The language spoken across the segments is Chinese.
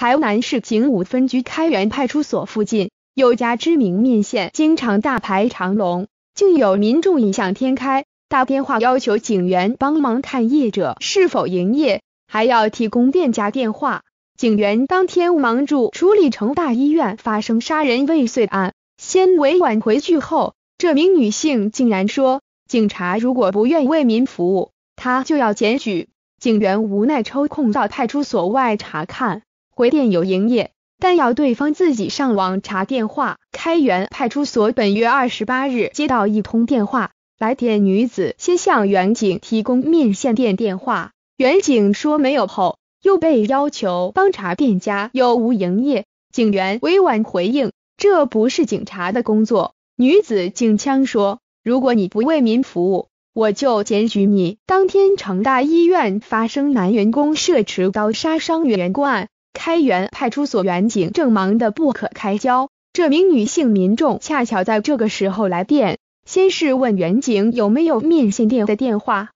台南市警五分局开元派出所附近有家知名面线，经常大排长龙。竟有民众异想天开，打电话要求警员帮忙看业者是否营业，还要提供店家电话。警员当天忙住处理城大医院发生杀人未遂案，先委婉回去后，这名女性竟然说：“警察如果不愿为民服务，她就要检举。”警员无奈抽空到派出所外查看。回电有营业，但要对方自己上网查电话。开元派出所本月二十八日接到一通电话，来电女子先向民警提供面线店电话，民警说没有后，又被要求帮查店家有无营业。警员委婉回应：“这不是警察的工作。”女子警枪说：“如果你不为民服务，我就检举你。”当天，成大医院发生男员工涉持刀杀伤员工案。开元派出所员警正忙得不可开交，这名女性民众恰巧在这个时候来电，先是问员警有没有面线店的电话，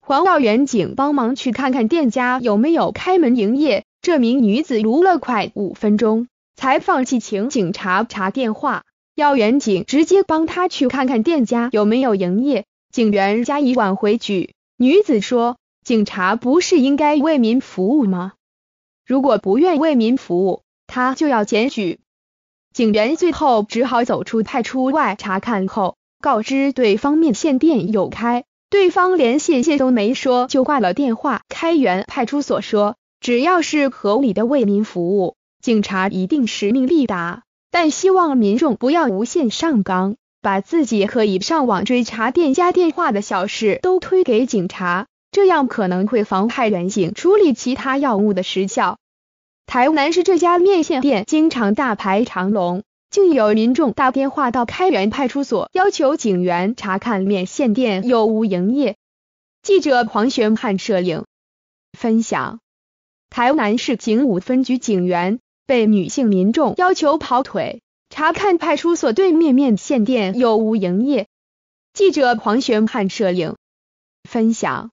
黄道员警帮忙去看看店家有没有开门营业。这名女子如了快五分钟，才放弃请警察查电话，要员警直接帮他去看看店家有没有营业。警员加以挽回，举女子说：“警察不是应该为民服务吗？”如果不愿为民服务，他就要检举。警员最后只好走出派出外查看后，告知对方面线店有开，对方连谢谢都没说就挂了电话。开元派出所说，只要是合理的为民服务，警察一定使命必达，但希望民众不要无限上纲，把自己可以上网追查店家电话的小事都推给警察。这样可能会妨害人性处理其他药物的时效。台南市这家面线店经常大排长龙，竟有民众打电话到开元派出所要求警员查看面线店有无营业。记者黄玄汉摄影分享。台南市警五分局警员被女性民众要求跑腿查看派出所对面面线店有无营业。记者黄玄汉摄影分享。